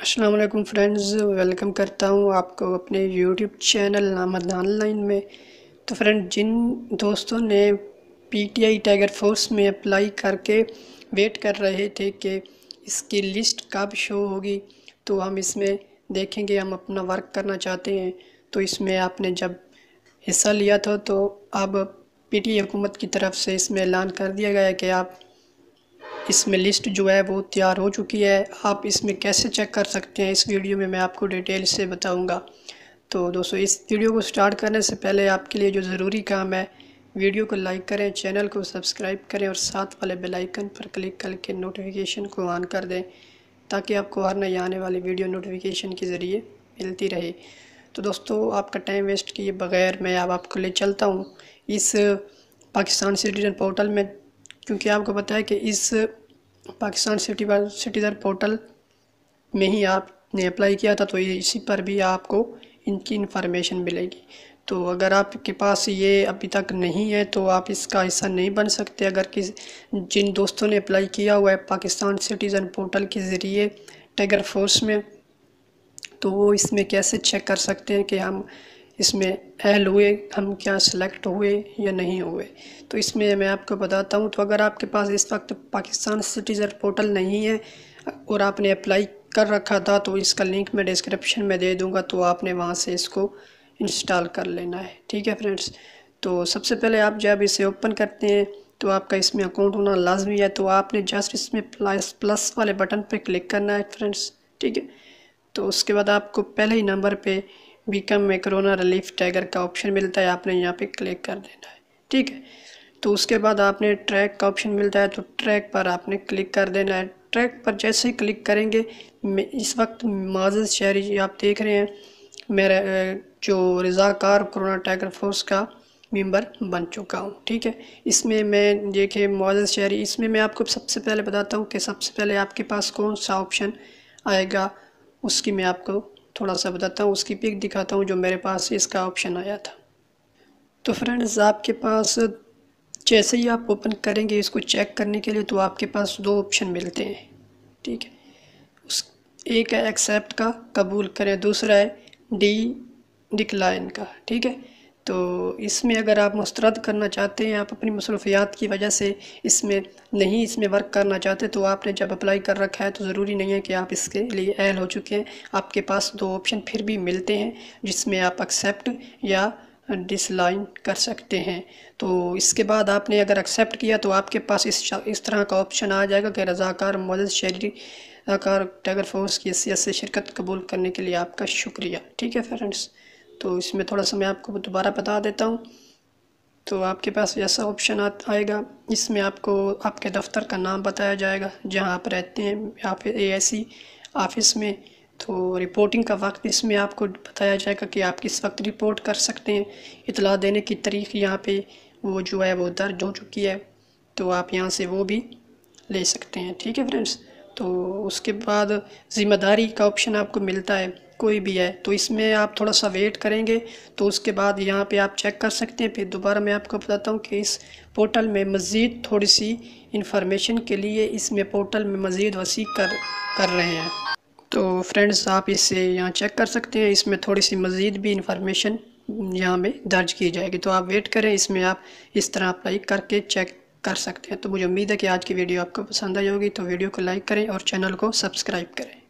अस्सलाम वालेकुम friends welcome करता हूँ आपको अपने यूट्यूब चैनल नामद ऑनलाइन में तो फ्रेंड जिन दोस्तों ने पीटीआई टाइगर फोर्स में अप्लाई करके वेट कर रहे थे कि इसकी लिस्ट कब शो होगी तो हम इसमें देखेंगे हम अपना वर्क करना चाहते हैं तो इसमें आपने जब हिस्सा लिया था तो अब पीटीआई हुकूमत की तरफ से इसमें ऐलान कर दिया गया कि आप इसमें लिस्ट जो है वो तैयार हो चुकी है आप इसमें कैसे चेक कर सकते हैं इस वीडियो में मैं आपको डिटेल से बताऊंगा तो दोस्तों इस वीडियो को स्टार्ट करने से पहले आपके लिए जो ज़रूरी काम है वीडियो को लाइक करें चैनल को सब्सक्राइब करें और साथ वाले बेलाइकन पर क्लिक करके नोटिफिकेशन को ऑन कर दें ताकि आपको हर नई आने वाली वीडियो नोटिफिकेशन के ज़रिए मिलती रहे तो दोस्तों आपका टाइम वेस्ट किए बगैर मैं अब आपको ले चलता हूँ इस पाकिस्तान सिटीजन पोर्टल में क्योंकि आपको पता है कि इस पाकिस्तान सिटीज़न पोर्टल में ही आपने अप्लाई किया था तो ये इसी पर भी आपको इनकी इन्फॉर्मेशन मिलेगी तो अगर आपके पास ये अभी तक नहीं है तो आप इसका हिस्सा नहीं बन सकते अगर किस जिन दोस्तों ने अप्लाई किया हुआ है पाकिस्तान सिटीज़न पोर्टल के ज़रिए टाइगर फोर्स में तो वो इसमें कैसे चेक कर सकते हैं कि हम इसमें एल हुए हम क्या सिलेक्ट हुए या नहीं हुए तो इसमें मैं आपको बताता हूँ तो अगर आपके पास इस वक्त पाकिस्तान सिटीजन पोर्टल नहीं है और आपने अप्लाई कर रखा था तो इसका लिंक मैं डिस्क्रिप्शन में दे दूँगा तो आपने वहाँ से इसको इंस्टॉल कर लेना है ठीक है फ्रेंड्स तो सबसे पहले आप जब इसे ओपन करते हैं तो आपका इसमें अकाउंट होना लाजमी है तो आपने जस्ट इसमें प्लस प्लस वाले बटन पर क्लिक करना है फ्रेंड्स ठीक है तो उसके बाद आपको पहले ही नंबर पे बीकम में कोरोना रिलीफ टैगर का ऑप्शन मिलता है आपने यहाँ पे क्लिक कर देना है ठीक है तो उसके बाद आपने ट्रैक का ऑप्शन मिलता है तो ट्रैक पर आपने क्लिक कर देना है ट्रैक पर जैसे ही क्लिक करेंगे इस वक्त माजद शहरी आप देख रहे हैं मेरा जो रज़ाकार कोरोना टाइगर फोर्स का मेंबर बन चुका हूँ ठीक है इसमें मैं देखे मॉडल शहरी इसमें मैं आपको सबसे पहले बताता हूँ कि सबसे पहले आपके पास कौन सा ऑप्शन आएगा उसकी मैं आपको थोड़ा सा बताता हूँ उसकी पिक दिखाता हूँ जो मेरे पास इसका ऑप्शन आया था तो फ्रेंड्स आपके पास जैसे ही आप ओपन करेंगे इसको चेक करने के लिए तो आपके पास दो ऑप्शन मिलते हैं ठीक है उस एक है एक्सेप्ट का कबूल करें दूसरा है डी डिक्लाइन का ठीक है तो इसमें अगर आप मुस्तरद करना चाहते हैं आप अपनी मसरूफियात की वजह से इसमें नहीं इसमें वर्क करना चाहते तो आपने जब अप्लाई कर रखा है तो ज़रूरी नहीं है कि आप इसके लिए अहल हो चुके हैं आपके पास दो ऑप्शन फिर भी मिलते हैं जिसमें आप एक्सेप्ट या डिसलाइन कर सकते हैं तो इसके बाद आपने अगर एक्सेप्ट किया तो आपके पास इस इस तरह का ऑप्शन आ जाएगा कि रज़ाकार मदद शहरी रज़ाकार टाइगर फोर्स की हैसियत से शिरकत कबूल करने के लिए आपका शुक्रिया ठीक है फ्रेंड्स तो इसमें थोड़ा सा मैं आपको दोबारा बता देता हूँ तो आपके पास ऐसा ऑप्शन आएगा इसमें आपको आपके दफ्तर का नाम बताया जाएगा जहाँ आप रहते हैं या फिर ए ऑफिस में तो रिपोर्टिंग का वक्त इसमें आपको बताया जाएगा कि आप किस वक्त रिपोर्ट कर सकते हैं इतला देने की तारीख यहाँ पे वो जो है वो दर्ज हो चुकी है तो आप यहाँ से वो भी ले सकते हैं ठीक है फ्रेंड्स तो उसके बाद ज़िम्मेदारी का ऑप्शन आपको मिलता है कोई भी है तो इसमें आप थोड़ा सा वेट करेंगे तो उसके बाद यहाँ पे आप चेक कर सकते हैं फिर दोबारा मैं आपको बताता हूँ कि इस पोर्टल में मज़ीद थोड़ी सी इन्फॉर्मेशन के लिए इसमें पोर्टल में मज़ीद वसी कर कर रहे हैं तो फ्रेंड्स आप इसे यहाँ चेक कर सकते हैं इसमें थोड़ी सी मज़ीद भी इन्फॉर्मेशन यहाँ में दर्ज की जाएगी तो आप वेट करें इसमें आप इस तरह अप्लाई करके चेक कर सकते हैं तो मुझे उम्मीद है कि आज की वीडियो आपको पसंद आई होगी तो वीडियो को लाइक करें और चैनल को सब्सक्राइब करें